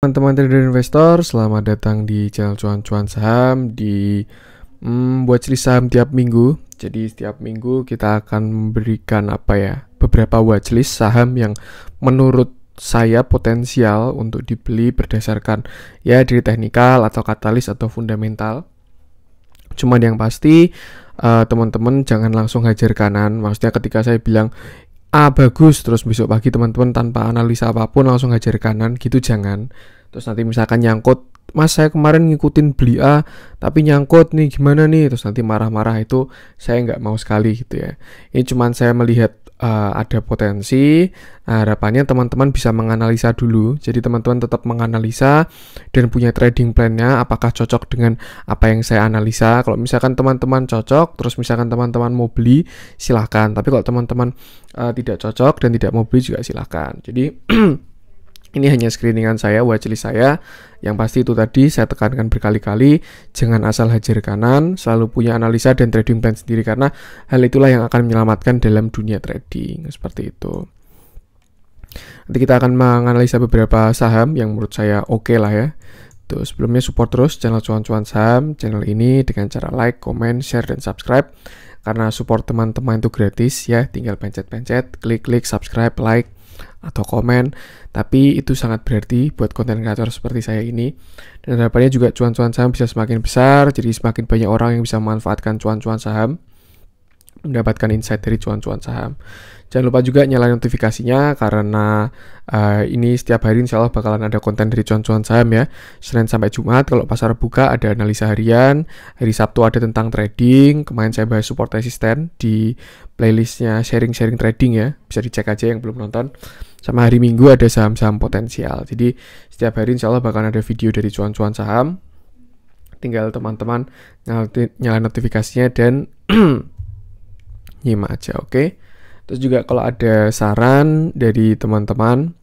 Teman-teman trader investor, selamat datang di channel cuan-cuan saham di hmm, buat saham tiap minggu. Jadi setiap minggu kita akan memberikan apa ya beberapa watchlist saham yang menurut saya potensial untuk dibeli berdasarkan ya dari teknikal atau katalis atau fundamental. cuma yang pasti eh, teman-teman uh, teman -teman jangan langsung hajar kanan. Maksudnya ketika saya bilang A ah, bagus terus besok pagi teman-teman tanpa analisa apapun langsung hajar kanan gitu jangan terus nanti misalkan nyangkut mas saya kemarin ngikutin beli A tapi nyangkut nih gimana nih terus nanti marah-marah itu saya nggak mau sekali gitu ya ini cuman saya melihat uh, ada potensi. Nah, harapannya teman-teman bisa menganalisa dulu. Jadi teman-teman tetap menganalisa dan punya trading plan-nya apakah cocok dengan apa yang saya analisa. Kalau misalkan teman-teman cocok, terus misalkan teman-teman mau beli, silahkan. Tapi kalau teman-teman uh, tidak cocok dan tidak mau beli juga silahkan. Jadi Ini hanya screeningan saya, watchlist saya. Yang pasti itu tadi saya tekankan berkali-kali, jangan asal hajar kanan, selalu punya analisa dan trading plan sendiri karena hal itulah yang akan menyelamatkan dalam dunia trading. Seperti itu. Nanti kita akan menganalisa beberapa saham yang menurut saya oke okay lah ya. Tuh, sebelumnya support terus channel cuan-cuan saham, channel ini dengan cara like, comment, share, dan subscribe. Karena support teman-teman itu gratis ya, tinggal pencet-pencet, klik-klik, subscribe, like, atau komen, tapi itu sangat berarti buat konten kreator seperti saya ini. Dan harapannya juga cuan-cuan saham bisa semakin besar, jadi semakin banyak orang yang bisa memanfaatkan cuan-cuan saham, mendapatkan insight dari cuan-cuan saham. Jangan lupa juga nyalain notifikasinya karena uh, ini setiap hari insya Allah bakalan ada konten dari cuan-cuan saham ya. Senin sampai Jumat kalau pasar buka ada analisa harian, hari Sabtu ada tentang trading, kemarin saya bahas support resistance di playlistnya sharing-sharing trading ya, bisa dicek aja yang belum nonton. Sama hari Minggu ada saham-saham potensial. Jadi setiap hari insya Allah bakalan ada video dari cuan-cuan saham. Tinggal teman-teman nyalain notifikasinya dan nyimak aja, oke? Okay? Terus juga kalau ada saran dari teman-teman,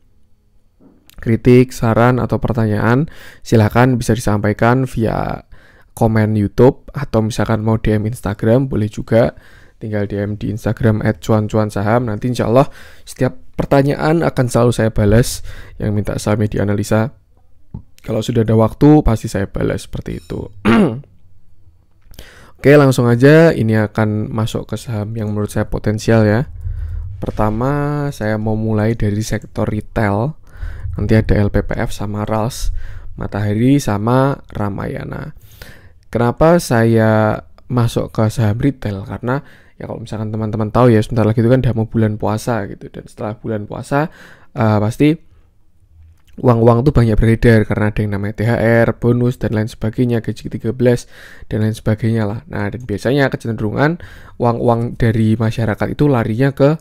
kritik, saran atau pertanyaan, silahkan bisa disampaikan via komen YouTube atau misalkan mau DM Instagram boleh juga tinggal DM di Instagram @cuan-cuan-saham nanti insya Allah setiap pertanyaan akan selalu saya balas yang minta saya di analisa. kalau sudah ada waktu pasti saya balas seperti itu Oke langsung aja ini akan masuk ke saham yang menurut saya potensial ya Pertama, saya mau mulai dari sektor retail. Nanti ada LPPF sama RALS, Matahari sama Ramayana. Kenapa saya masuk ke saham retail? Karena ya kalau misalkan teman-teman tahu ya sebentar lagi itu kan udah mau bulan puasa gitu dan setelah bulan puasa uh, pasti uang-uang tuh banyak beredar karena ada yang namanya THR, bonus dan lain sebagainya, gaji 13 dan lain sebagainya lah. Nah, dan biasanya kecenderungan uang-uang dari masyarakat itu larinya ke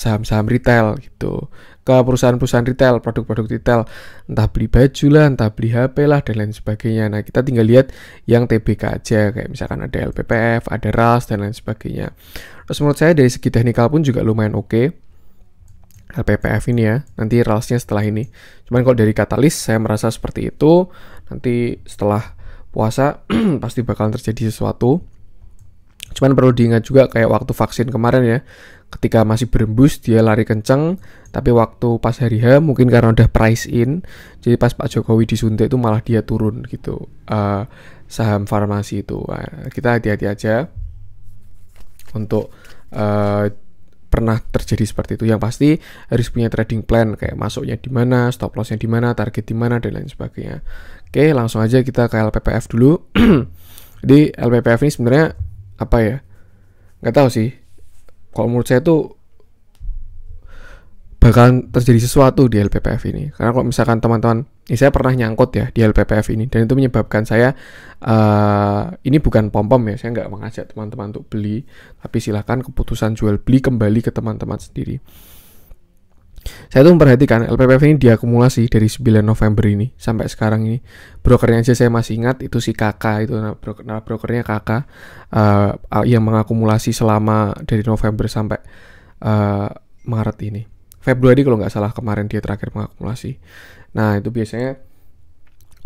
saham-saham retail gitu ke perusahaan-perusahaan retail produk-produk retail entah beli baju lah entah beli HP lah dan lain sebagainya nah kita tinggal lihat yang TBK aja kayak misalkan ada LPPF ada RAS dan lain sebagainya terus menurut saya dari segi teknikal pun juga lumayan oke okay. LPPF ini ya nanti ras setelah ini cuman kalau dari katalis saya merasa seperti itu nanti setelah puasa pasti bakalan terjadi sesuatu cuman perlu diingat juga kayak waktu vaksin kemarin ya ketika masih berembus dia lari kenceng tapi waktu pas hari H mungkin karena udah price in jadi pas Pak Jokowi disuntik itu malah dia turun gitu uh, saham farmasi itu nah, kita hati-hati aja untuk uh, pernah terjadi seperti itu yang pasti harus punya trading plan kayak masuknya di mana stop lossnya di mana target di mana dan lain sebagainya oke langsung aja kita ke LPPF dulu jadi LPPF ini sebenarnya apa ya nggak tahu sih kalau menurut saya tuh bakal terjadi sesuatu di LPPF ini. Karena kalau misalkan teman-teman, ini saya pernah nyangkut ya di LPPF ini, dan itu menyebabkan saya, uh, ini bukan pom-pom ya, saya nggak mengajak teman-teman untuk beli, tapi silahkan keputusan jual beli kembali ke teman-teman sendiri saya tuh memperhatikan LPPF ini diakumulasi dari 9 November ini sampai sekarang ini brokernya aja saya masih ingat itu si kakak itu nah, broker, brokernya kakak uh, eh, yang mengakumulasi selama dari November sampai uh, Maret ini Februari kalau nggak salah kemarin dia terakhir mengakumulasi nah itu biasanya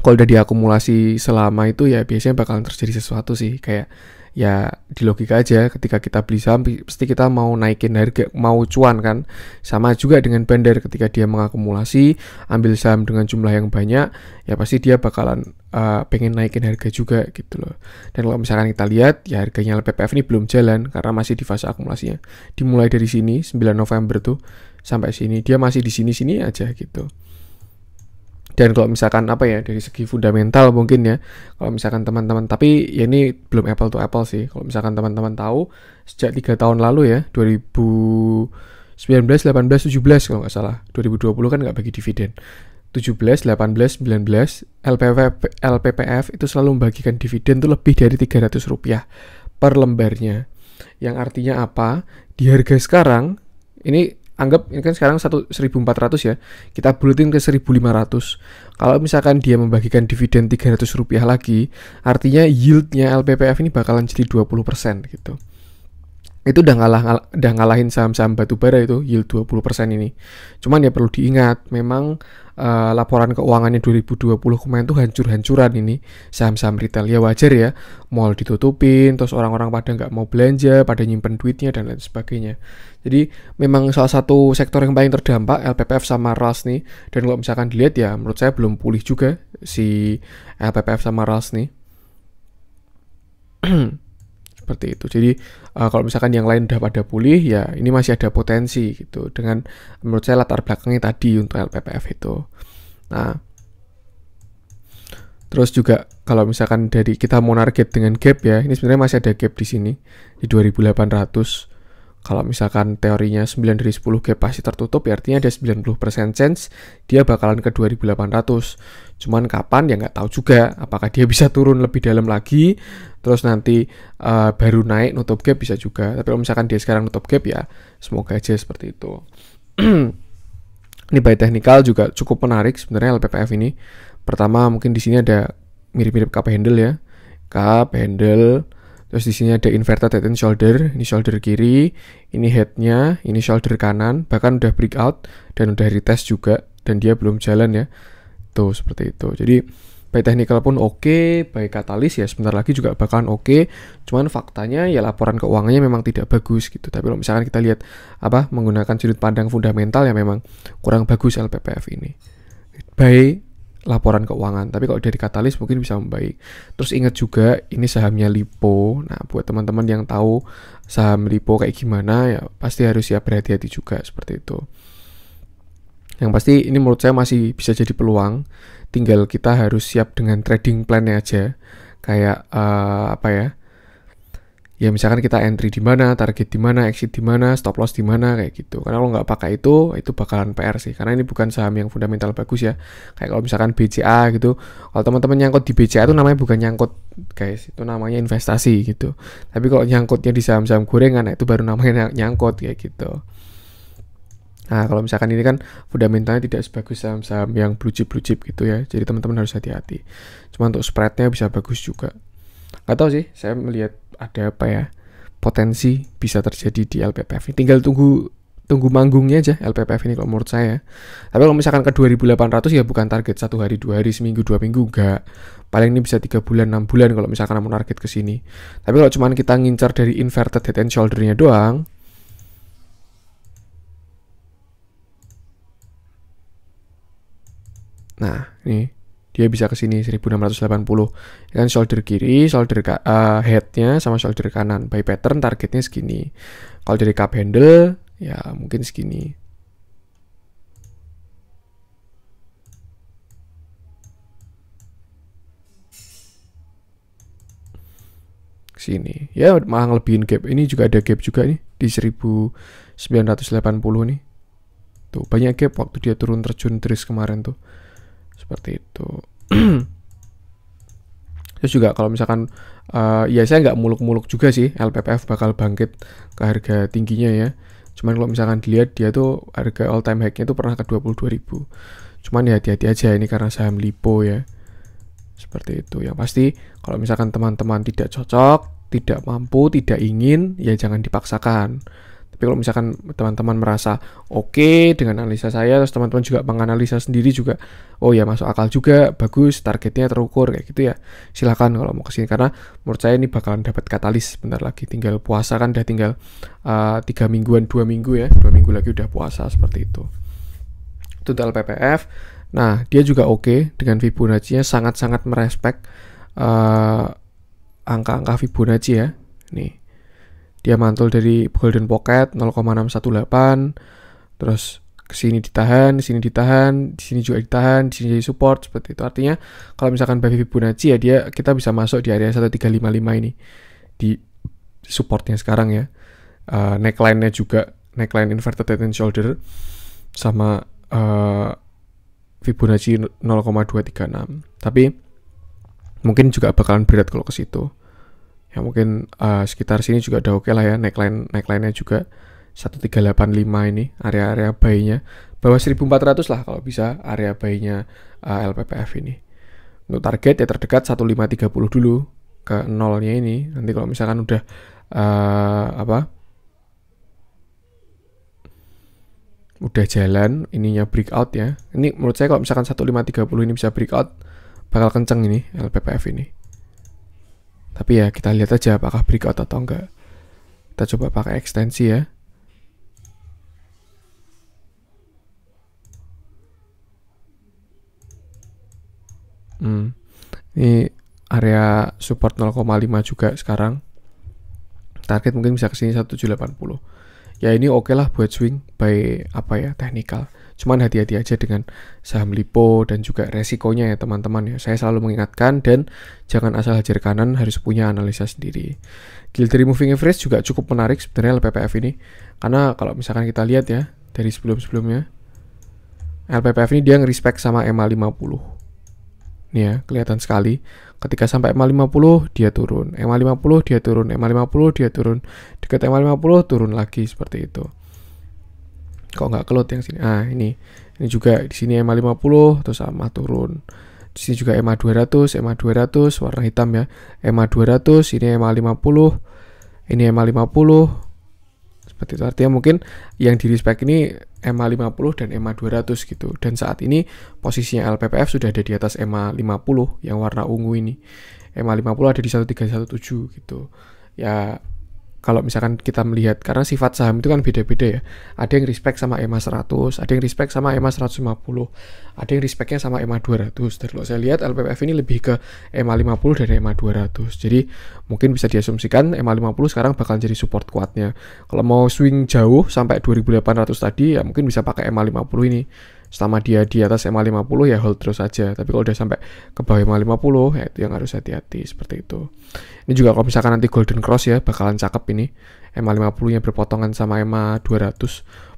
kalau udah diakumulasi selama itu ya biasanya bakalan terjadi sesuatu sih kayak ya di logika aja ketika kita beli saham pasti kita mau naikin harga mau cuan kan sama juga dengan bandar ketika dia mengakumulasi ambil saham dengan jumlah yang banyak ya pasti dia bakalan uh, pengen naikin harga juga gitu loh dan kalau misalkan kita lihat ya harganya LPPF ini belum jalan karena masih di fase akumulasinya dimulai dari sini 9 November tuh sampai sini dia masih di sini-sini aja gitu dan kalau misalkan apa ya dari segi fundamental mungkin ya kalau misalkan teman-teman tapi ya ini belum apple to apple sih kalau misalkan teman-teman tahu sejak tiga tahun lalu ya 2019 18 17 kalau nggak salah 2020 kan nggak bagi dividen 17, 18, 19 LPPF, LPPF itu selalu membagikan dividen itu lebih dari 300 rupiah per lembarnya yang artinya apa di harga sekarang ini anggap ini kan sekarang 1400 ya kita bulatin ke 1500 kalau misalkan dia membagikan dividen 300 rupiah lagi artinya yieldnya LPPF ini bakalan jadi 20% gitu itu udah ngalah, ngalah udah ngalahin saham-saham batubara itu yield 20% ini. Cuman ya perlu diingat memang uh, laporan keuangannya 2020 kemarin tuh hancur-hancuran ini saham-saham retail ya wajar ya. Mall ditutupin, terus orang-orang pada nggak mau belanja, pada nyimpen duitnya dan lain sebagainya. Jadi memang salah satu sektor yang paling terdampak LPPF sama RAS nih. Dan kalau misalkan dilihat ya menurut saya belum pulih juga si LPPF sama RAS nih. seperti itu. Jadi uh, kalau misalkan yang lain udah pada pulih ya ini masih ada potensi gitu dengan menurut saya latar belakangnya tadi untuk LPPF itu. Nah, terus juga kalau misalkan dari kita mau target dengan gap ya, ini sebenarnya masih ada gap di sini di 2800. Kalau misalkan teorinya 9 dari 10 gap pasti tertutup, ya artinya ada 90% chance dia bakalan ke 2800. Cuman kapan ya nggak tahu juga. Apakah dia bisa turun lebih dalam lagi, terus nanti uh, baru naik nutup gap bisa juga. Tapi kalau misalkan dia sekarang nutup gap ya semoga aja seperti itu. ini by technical juga cukup menarik sebenarnya LPPF ini. Pertama mungkin di sini ada mirip-mirip cup handle ya. Cup handle Terus di sini ada inverted head and shoulder, ini shoulder kiri, ini headnya, ini shoulder kanan, bahkan udah breakout dan udah retest juga dan dia belum jalan ya. Tuh seperti itu. Jadi baik technical pun oke, okay, by katalis ya sebentar lagi juga bakalan oke. Okay. Cuman faktanya ya laporan keuangannya memang tidak bagus gitu. Tapi kalau misalkan kita lihat apa menggunakan sudut pandang fundamental ya memang kurang bagus LPPF ini. Baik laporan keuangan. Tapi kalau dari katalis mungkin bisa membaik. Terus ingat juga ini sahamnya Lipo. Nah, buat teman-teman yang tahu saham Lipo kayak gimana ya pasti harus siap berhati-hati juga seperti itu. Yang pasti ini menurut saya masih bisa jadi peluang. Tinggal kita harus siap dengan trading plan aja. Kayak uh, apa ya? ya misalkan kita entry di mana, target di mana, exit di mana, stop loss di mana kayak gitu. Karena kalau nggak pakai itu, itu bakalan PR sih. Karena ini bukan saham yang fundamental bagus ya. Kayak kalau misalkan BCA gitu, kalau teman-teman nyangkut di BCA itu namanya bukan nyangkut guys, itu namanya investasi gitu. Tapi kalau nyangkutnya di saham-saham gorengan, nah itu baru namanya nyangkut kayak gitu. Nah, kalau misalkan ini kan fundamentalnya tidak sebagus saham-saham yang blue chip blue chip gitu ya. Jadi teman-teman harus hati-hati. Cuma untuk spreadnya bisa bagus juga nggak tahu sih saya melihat ada apa ya potensi bisa terjadi di LPPF ini. tinggal tunggu tunggu manggungnya aja LPPF ini kalau menurut saya tapi kalau misalkan ke 2800 ya bukan target satu hari dua hari seminggu dua minggu enggak paling ini bisa tiga bulan enam bulan kalau misalkan mau target ke sini tapi kalau cuman kita ngincar dari inverted head and shouldernya doang nah ini dia bisa ke sini 1680 ya kan shoulder kiri shoulder uh, headnya sama shoulder kanan by pattern targetnya segini kalau dari cup handle ya mungkin segini sini ya malah ngelebihin gap ini juga ada gap juga nih di 1980 nih tuh banyak gap waktu dia turun terjun tris kemarin tuh seperti itu terus juga kalau misalkan uh, ya saya nggak muluk-muluk juga sih LPPF bakal bangkit ke harga tingginya ya cuman kalau misalkan dilihat dia tuh harga all time high-nya tuh pernah ke ribu. cuman ya hati-hati aja ini karena saham lipo ya seperti itu yang pasti kalau misalkan teman-teman tidak cocok tidak mampu tidak ingin ya jangan dipaksakan tapi kalau misalkan teman-teman merasa oke okay dengan analisa saya, terus teman-teman juga menganalisa sendiri juga, oh ya masuk akal juga, bagus, targetnya terukur kayak gitu ya. Silahkan kalau mau kesini karena menurut saya ini bakalan dapat katalis bentar lagi. Tinggal puasa kan udah tinggal eh, tiga uh, mingguan, dua minggu ya, dua minggu lagi udah puasa seperti itu. Itu PPF Nah, dia juga oke okay dengan Fibonacci-nya sangat-sangat merespek angka eh, angka-angka Fibonacci ya. Nih dia mantul dari golden pocket 0,618 terus sini ditahan, di sini ditahan, di sini juga ditahan, di sini jadi support seperti itu. Artinya kalau misalkan Baby Fibonacci ya dia kita bisa masuk di area 1355 ini di supportnya sekarang ya. Uh, neckline-nya juga neckline inverted head and shoulder sama uh, Fibonacci 0,236. Tapi mungkin juga bakalan berat kalau ke situ ya mungkin uh, sekitar sini juga udah oke okay lah ya neckline neckline-nya juga 1385 ini area-area bayinya bawah 1400 lah kalau bisa area bayinya uh, eh, LPPF ini untuk target ya terdekat 1530 dulu ke nolnya ini nanti kalau misalkan udah uh, apa udah jalan ininya breakout ya ini menurut saya kalau misalkan 1530 ini bisa breakout bakal kenceng ini LPPF ini tapi ya kita lihat aja apakah breakout atau enggak. Kita coba pakai ekstensi ya. Hmm. Ini area support 0,5 juga sekarang. Target mungkin bisa kesini 1780. Ya ini oke okay lah buat swing by apa ya, technical. Cuman hati-hati aja dengan saham lipo dan juga resikonya ya teman-teman ya. Saya selalu mengingatkan dan jangan asal hajar kanan harus punya analisa sendiri. Yield removing moving average juga cukup menarik sebenarnya LPPF ini. Karena kalau misalkan kita lihat ya dari sebelum-sebelumnya LPPF ini dia ngerespek sama e ma 50. Nih ya, kelihatan sekali. Ketika sampai e ma 50 dia turun, e ma 50 dia turun, ma 50 dia turun, dekat ma 50 turun lagi seperti itu kok nggak kelot yang sini ah ini ini juga di sini EMA 50 terus sama turun di sini juga EMA 200 EMA 200 warna hitam ya EMA 200 ini EMA 50 ini EMA 50 seperti itu artinya mungkin yang di respect ini EMA 50 dan EMA 200 gitu dan saat ini posisinya LPPF sudah ada di atas EMA 50 yang warna ungu ini EMA 50 ada di 1317 gitu ya kalau misalkan kita melihat karena sifat saham itu kan beda-beda ya. Ada yang respect sama EMA 100, ada yang respect sama EMA 150, ada yang respectnya sama EMA 200. Dan kalau saya lihat LPPF ini lebih ke EMA 50 dan EMA 200. Jadi mungkin bisa diasumsikan EMA 50 sekarang bakal jadi support kuatnya. Kalau mau swing jauh sampai 2800 tadi ya mungkin bisa pakai EMA 50 ini selama dia di atas ma 50 ya hold terus aja tapi kalau udah sampai ke bawah ma 50 ya itu yang harus hati-hati seperti itu ini juga kalau misalkan nanti golden cross ya bakalan cakep ini ma 50 nya berpotongan sama ma 200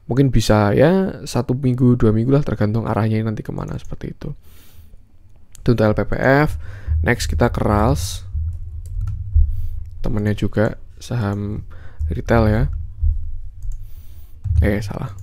mungkin bisa ya satu minggu dua minggu lah tergantung arahnya nanti kemana seperti itu itu untuk LPPF next kita ke RALS temennya juga saham retail ya eh salah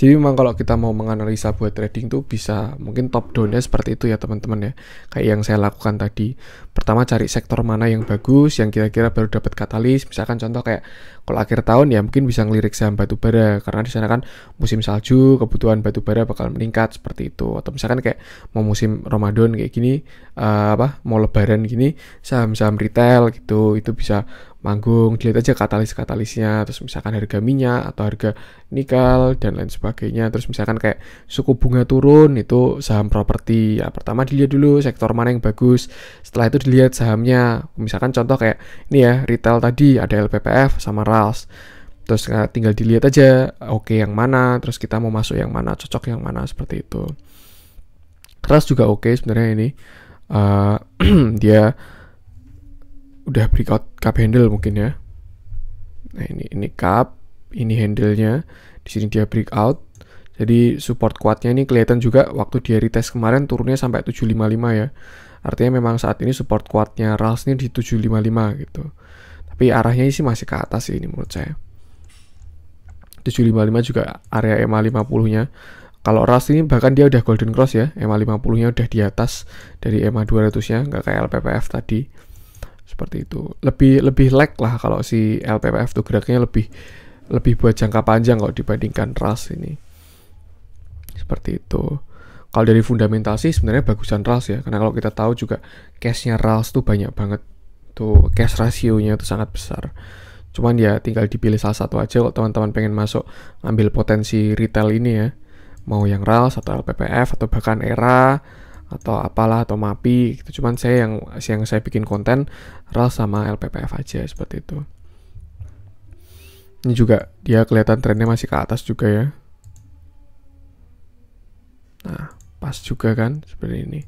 jadi memang kalau kita mau menganalisa buat trading tuh bisa mungkin top down down-nya seperti itu ya teman-teman ya. Kayak yang saya lakukan tadi. Pertama cari sektor mana yang bagus, yang kira-kira baru dapat katalis. Misalkan contoh kayak kalau akhir tahun ya mungkin bisa ngelirik saham batubara karena di sana kan musim salju, kebutuhan batubara bakal meningkat seperti itu. Atau misalkan kayak mau musim Ramadan kayak gini, uh, apa mau Lebaran gini, saham-saham retail gitu itu bisa manggung dilihat aja katalis-katalisnya terus misalkan harga minyak atau harga nikel dan lain sebagainya terus misalkan kayak suku bunga turun itu saham properti ya pertama dilihat dulu sektor mana yang bagus setelah itu dilihat sahamnya misalkan contoh kayak ini ya retail tadi ada LPPF sama RALS terus eh, tinggal dilihat aja oke okay yang mana terus kita mau masuk yang mana cocok yang mana seperti itu RALS juga oke okay sebenarnya ini uh, dia udah breakout cup handle mungkin ya. Nah ini ini cup, ini handlenya. Di sini dia breakout. Jadi support kuatnya ini kelihatan juga waktu dia retest kemarin turunnya sampai 755 ya. Artinya memang saat ini support kuatnya RALS ini di 755 gitu. Tapi arahnya sih masih ke atas sih ini menurut saya. 755 juga area EMA 50-nya. Kalau RALS ini bahkan dia udah golden cross ya, EMA 50-nya udah di atas dari EMA 200-nya, nggak kayak LPPF tadi seperti itu lebih lebih lag lah kalau si LPPF tuh geraknya lebih lebih buat jangka panjang kalau dibandingkan RAS ini seperti itu kalau dari fundamental sih sebenarnya bagusan RAS ya karena kalau kita tahu juga cashnya RAS tuh banyak banget tuh cash rasionya itu sangat besar cuman ya tinggal dipilih salah satu aja kalau teman-teman pengen masuk ambil potensi retail ini ya mau yang RALS atau LPPF atau bahkan ERA atau apalah atau MAPI gitu. Cuman saya yang yang saya bikin konten RAL sama LPPF aja seperti itu. Ini juga dia kelihatan trennya masih ke atas juga ya. Nah, pas juga kan seperti ini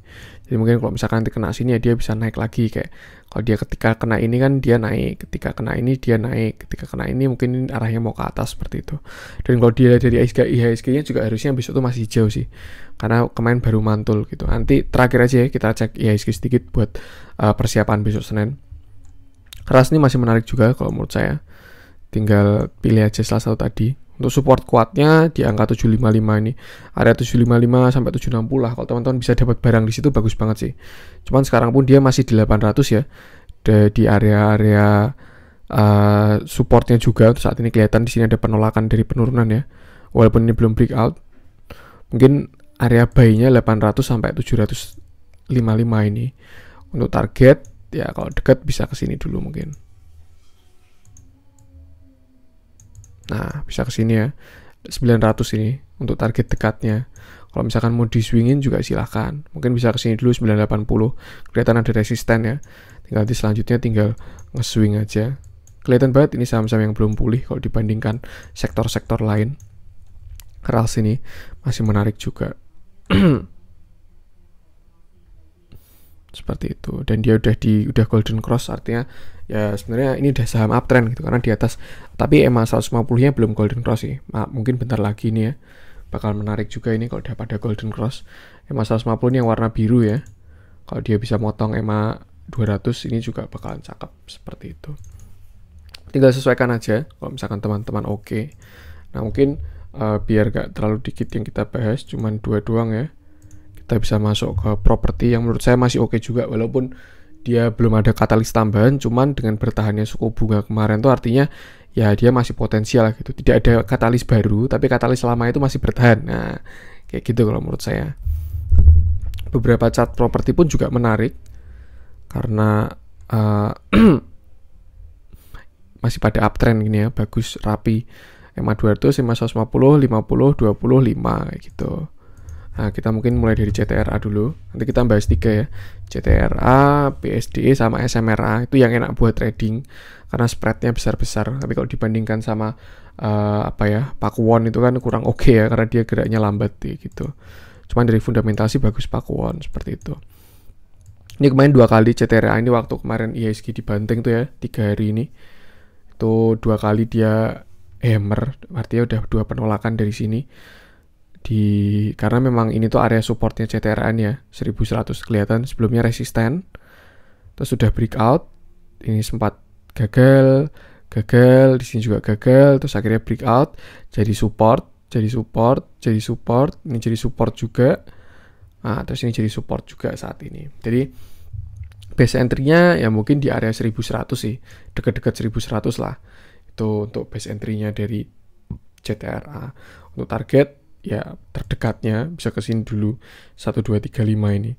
jadi mungkin kalau misalkan nanti kena sini ya dia bisa naik lagi kayak kalau dia ketika kena ini kan dia naik ketika kena ini dia naik ketika kena ini mungkin arahnya mau ke atas seperti itu dan kalau dia dari IHSG IHSG nya juga harusnya besok tuh masih jauh sih karena kemarin baru mantul gitu nanti terakhir aja ya kita cek IHSG sedikit buat uh, persiapan besok Senin keras ini masih menarik juga kalau menurut saya tinggal pilih aja salah satu tadi untuk support kuatnya di angka 755 ini area 755 sampai 760 lah kalau teman-teman bisa dapat barang di situ bagus banget sih cuman sekarang pun dia masih di 800 ya di area-area uh, supportnya juga saat ini kelihatan di sini ada penolakan dari penurunan ya walaupun ini belum breakout mungkin area buy-nya 800 sampai 755 ini untuk target ya kalau dekat bisa ke sini dulu mungkin Nah, bisa ke sini ya. 900 ini untuk target dekatnya. Kalau misalkan mau diswingin juga silahkan. Mungkin bisa ke sini dulu 980. Kelihatan ada resisten ya. Tinggal di selanjutnya tinggal nge-swing aja. Kelihatan banget ini saham-saham yang belum pulih kalau dibandingkan sektor-sektor lain. keras ini masih menarik juga. seperti itu dan dia udah di udah golden cross artinya ya sebenarnya ini udah saham uptrend gitu karena di atas tapi EMA 150 nya belum golden cross sih Ma, mungkin bentar lagi nih ya bakal menarik juga ini kalau udah pada golden cross EMA 150 ini yang warna biru ya kalau dia bisa motong EMA 200 ini juga bakalan cakep seperti itu tinggal sesuaikan aja kalau misalkan teman-teman oke okay. nah mungkin uh, biar gak terlalu dikit yang kita bahas cuman dua doang ya kita bisa masuk ke properti yang menurut saya masih oke okay juga walaupun dia belum ada katalis tambahan cuman dengan bertahannya suku bunga kemarin tuh artinya ya dia masih potensial gitu tidak ada katalis baru tapi katalis lama itu masih bertahan nah kayak gitu kalau menurut saya beberapa cat properti pun juga menarik karena uh, masih pada uptrend gini ya bagus rapi MA200 MA150 50 25 gitu Nah, kita mungkin mulai dari CTRA dulu. Nanti kita bahas tiga ya. CTRA, PSDE sama SMRA. Itu yang enak buat trading karena spreadnya besar-besar. Tapi kalau dibandingkan sama uh, apa ya, Pakuwon itu kan kurang oke okay ya karena dia geraknya lambat gitu. Cuman dari fundamental sih bagus Pakuwon seperti itu. Ini kemarin dua kali CTRA ini waktu kemarin IHSG dibanting tuh ya, tiga hari ini. Itu dua kali dia hammer, artinya udah dua penolakan dari sini di karena memang ini tuh area supportnya CTRN ya 1100 kelihatan sebelumnya resisten terus sudah breakout ini sempat gagal gagal di sini juga gagal terus akhirnya breakout jadi support jadi support jadi support ini jadi support juga nah terus ini jadi support juga saat ini jadi base entry-nya ya mungkin di area 1100 sih dekat-dekat deket 1100 lah itu untuk base entry-nya dari CTRA untuk target ya terdekatnya bisa ke sini dulu 1 2 3 5 ini.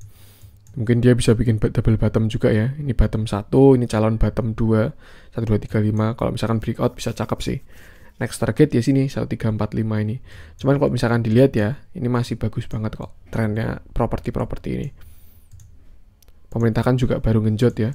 Mungkin dia bisa bikin double bottom juga ya. Ini bottom 1, ini calon bottom 2, 1 2 3 5. Kalau misalkan breakout bisa cakep sih. Next target ya sini 1 3 4 5 ini. Cuman kalau misalkan dilihat ya, ini masih bagus banget kok trennya properti-properti ini. Pemerintah kan juga baru ngejot ya.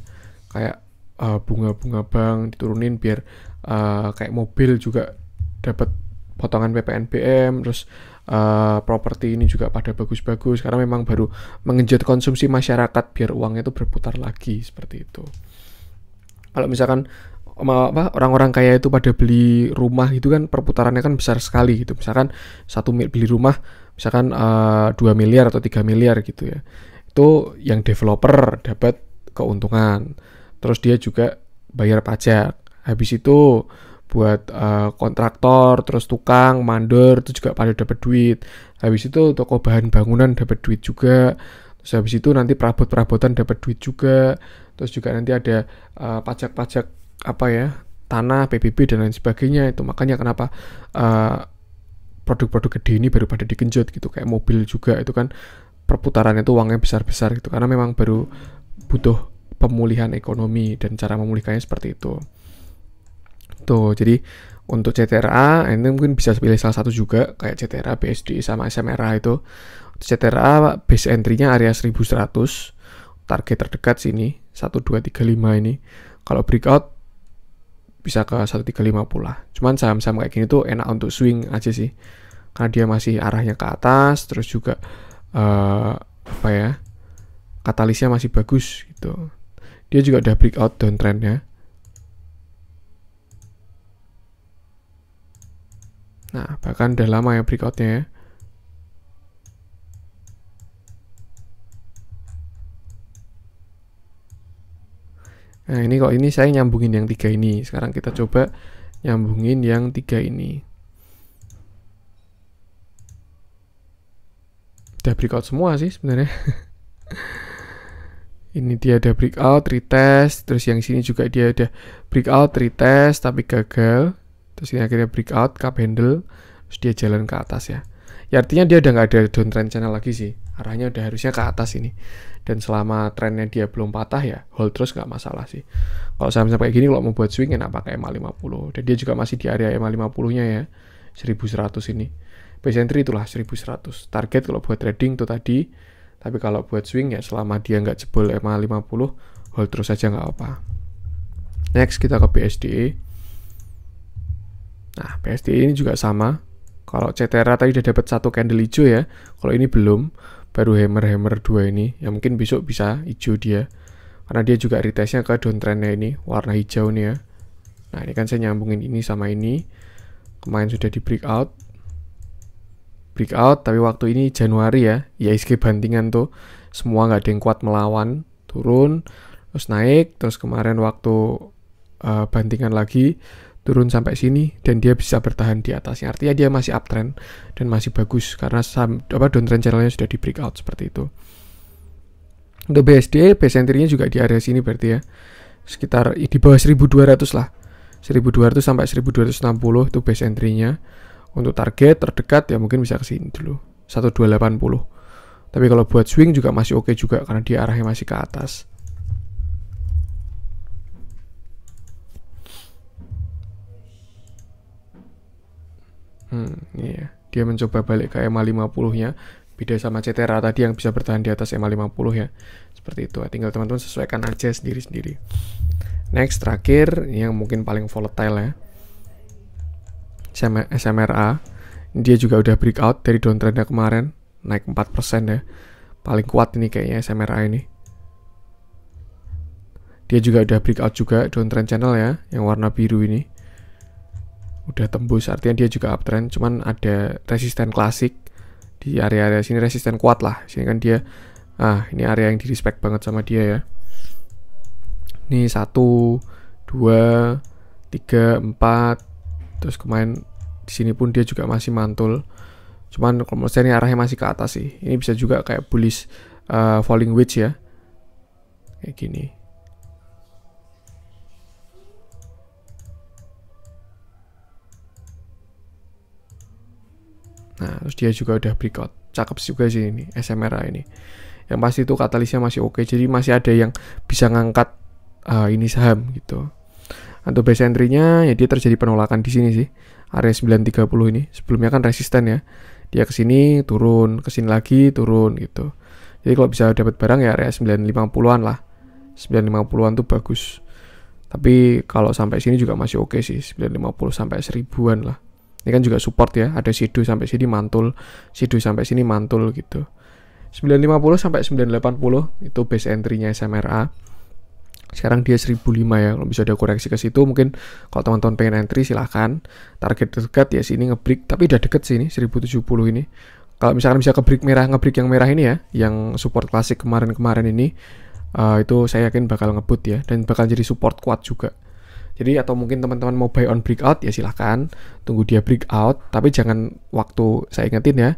Kayak eh, bunga-bunga uh, bank diturunin biar uh, kayak mobil juga dapat potongan PPNBM terus uh, properti ini juga pada bagus-bagus karena memang baru mengejut konsumsi masyarakat biar uangnya itu berputar lagi seperti itu. Kalau misalkan orang-orang kaya itu pada beli rumah itu kan perputarannya kan besar sekali gitu. Misalkan satu mil beli rumah misalkan uh, eh, 2 miliar atau 3 miliar gitu ya. Itu yang developer dapat keuntungan. Terus dia juga bayar pajak. Habis itu buat uh, kontraktor, terus tukang, mandor itu juga pada dapat duit. Habis itu toko bahan bangunan dapat duit juga. Terus habis itu nanti perabot-perabotan dapat duit juga. Terus juga nanti ada uh, pajak-pajak apa ya? tanah, PBB dan lain sebagainya. Itu makanya kenapa uh, produk-produk gede ini baru pada digenjot gitu kayak mobil juga itu kan perputarannya itu uangnya besar-besar gitu karena memang baru butuh pemulihan ekonomi dan cara memulihkannya seperti itu. Tuh, gitu. jadi untuk CTRA, ini mungkin bisa pilih salah satu juga, kayak CTRA, BSD, sama SMRA itu. Untuk CTRA base entry-nya area 1100, target terdekat sini, 1235 ini. Kalau breakout, bisa ke lima pula. Cuman saham-saham kayak gini tuh enak untuk swing aja sih. Karena dia masih arahnya ke atas, terus juga, uh, apa ya, katalisnya masih bagus gitu. Dia juga udah breakout downtrend downtrendnya. Nah, bahkan udah lama ya breakoutnya ya. Nah, ini kok ini saya nyambungin yang tiga ini. Sekarang kita coba nyambungin yang tiga ini. Udah breakout semua sih sebenarnya. ini dia ada breakout, retest, terus yang sini juga dia ada breakout, retest, tapi gagal terus ini akhirnya break out cup handle terus dia jalan ke atas ya ya artinya dia udah nggak ada downtrend channel lagi sih arahnya udah harusnya ke atas ini dan selama trennya dia belum patah ya hold terus nggak masalah sih kalau saham sampai gini kalau mau buat swing enak pakai EMA 50 dan dia juga masih di area EMA 50 nya ya 1100 ini base entry itulah 1100 target kalau buat trading tuh tadi tapi kalau buat swing ya selama dia nggak jebol EMA 50 hold terus aja nggak apa next kita ke BSDE Nah, PSD ini juga sama. Kalau Cetera tadi udah dapat satu candle hijau ya. Kalau ini belum, baru hammer-hammer dua ini. yang mungkin besok bisa hijau dia. Karena dia juga retestnya ke downtrendnya ini, warna hijau nih ya. Nah, ini kan saya nyambungin ini sama ini. Kemarin sudah di breakout. Breakout, tapi waktu ini Januari ya. ya ISG bantingan tuh. Semua nggak ada yang kuat melawan. Turun, terus naik. Terus kemarin waktu uh, bantingan lagi turun sampai sini dan dia bisa bertahan di atasnya artinya dia masih uptrend dan masih bagus karena saham apa downtrend channelnya sudah di breakout seperti itu untuk BSD base entry-nya juga di area sini berarti ya sekitar di bawah 1200 lah 1200 sampai 1260 itu base entry-nya untuk target terdekat ya mungkin bisa ke sini dulu 1280 tapi kalau buat swing juga masih oke okay juga karena dia arahnya masih ke atas Hmm, iya. Dia mencoba balik ke MA 50-nya. Beda sama Cetera tadi yang bisa bertahan di atas MA 50 ya. Seperti itu. Tinggal teman-teman sesuaikan aja sendiri-sendiri. Next, terakhir yang mungkin paling volatile ya. SMRA. Dia juga udah breakout dari downtrendnya kemarin. Naik 4% ya. Paling kuat ini kayaknya SMRA ini. Dia juga udah breakout juga downtrend channel ya. Yang warna biru ini udah tembus artinya dia juga uptrend cuman ada resisten klasik di area-area sini resisten kuat lah sini kan dia ah ini area yang di respect banget sama dia ya ini satu dua tiga empat terus kemarin di sini pun dia juga masih mantul cuman kalau menurut saya ini arahnya masih ke atas sih ini bisa juga kayak bullish uh, falling wedge ya kayak gini Nah, terus dia juga udah breakout. Cakep juga sih ini SMRA ini. Yang pasti itu katalisnya masih oke. jadi masih ada yang bisa ngangkat uh, ini saham gitu. Untuk base entry-nya ya dia terjadi penolakan di sini sih. Area 930 ini. Sebelumnya kan resisten ya. Dia ke sini turun, ke sini lagi turun gitu. Jadi kalau bisa dapat barang ya area 950-an lah. 950-an tuh bagus. Tapi kalau sampai sini juga masih oke okay sih, 950 sampai 1000-an lah ini kan juga support ya ada sidu sampai sini mantul sidu sampai sini mantul gitu 950 sampai 980 itu base entry-nya SMRA sekarang dia 1005 ya kalau bisa ada koreksi ke situ mungkin kalau teman-teman pengen entry silahkan target dekat ya sini ngebreak tapi udah deket sini 1070 ini kalau misalkan bisa kebreak merah ngebreak yang merah ini ya yang support klasik kemarin-kemarin ini uh, itu saya yakin bakal ngebut ya dan bakal jadi support kuat juga jadi atau mungkin teman-teman mau buy on breakout ya silahkan tunggu dia breakout tapi jangan waktu saya ingetin ya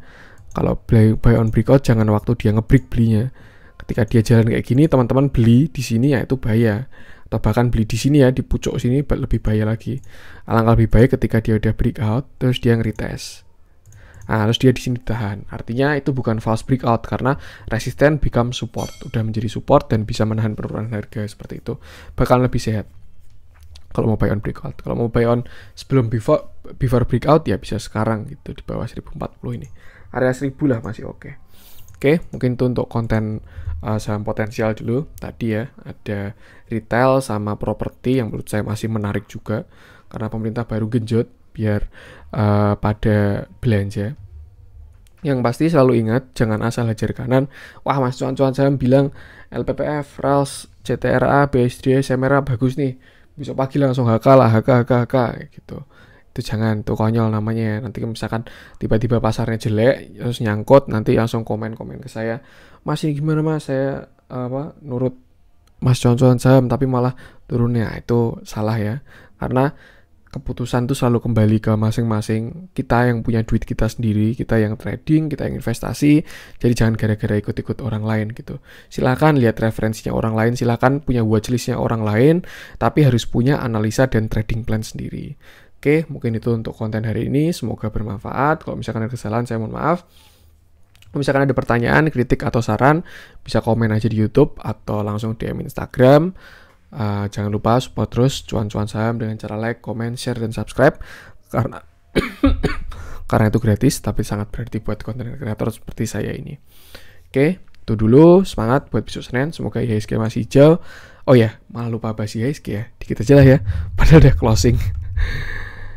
kalau buy, buy on breakout jangan waktu dia ngebreak belinya. Ketika dia jalan kayak gini teman-teman beli di sini ya itu bahaya atau bahkan beli di sini ya di pucuk sini lebih bahaya lagi. Alangkah lebih baik ketika dia udah breakout terus dia ngeretest. Nah, terus dia di sini ditahan. Artinya itu bukan false breakout karena resisten become support, udah menjadi support dan bisa menahan penurunan harga seperti itu. Bakal lebih sehat kalau mau buy on breakout. Kalau mau buy on sebelum before before breakout ya bisa sekarang gitu di bawah 1040 ini. Area 1000 lah masih oke. Okay. Oke, okay, mungkin itu untuk konten uh, saham potensial dulu. Tadi ya ada retail sama properti yang menurut saya masih menarik juga karena pemerintah baru genjot biar uh, pada belanja. Yang pasti selalu ingat jangan asal hajar kanan. Wah mas cuan-cuan saya bilang LPPF, RALS, CTRA, BSD, SMRA bagus nih besok pagi langsung HK lah HK HK HK gitu itu jangan tuh konyol namanya nanti misalkan tiba-tiba pasarnya jelek terus nyangkut nanti langsung komen komen ke saya masih gimana mas saya apa nurut mas contohan saham tapi malah turunnya nah, itu salah ya karena keputusan itu selalu kembali ke masing-masing kita yang punya duit kita sendiri kita yang trading kita yang investasi jadi jangan gara-gara ikut-ikut orang lain gitu silakan lihat referensinya orang lain silahkan punya watchlistnya orang lain tapi harus punya analisa dan trading plan sendiri oke mungkin itu untuk konten hari ini semoga bermanfaat kalau misalkan ada kesalahan saya mohon maaf kalau misalkan ada pertanyaan kritik atau saran bisa komen aja di YouTube atau langsung DM Instagram Uh, jangan lupa support terus cuan-cuan saham dengan cara like, comment, share, dan subscribe karena karena itu gratis tapi sangat berarti buat konten kreator seperti saya ini. Oke, okay, itu dulu semangat buat besok Senin. Semoga IHSG masih hijau. Oh ya, yeah, malah lupa bahas IHSG ya. Dikit aja lah ya. Padahal udah closing.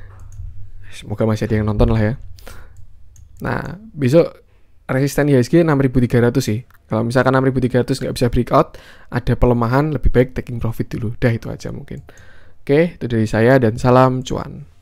Semoga masih ada yang nonton lah ya. Nah, besok resisten ya, IHSG 6300 sih. Kalau misalkan 6300 nggak bisa breakout, ada pelemahan, lebih baik taking profit dulu. Dah itu aja mungkin. Oke, itu dari saya dan salam cuan.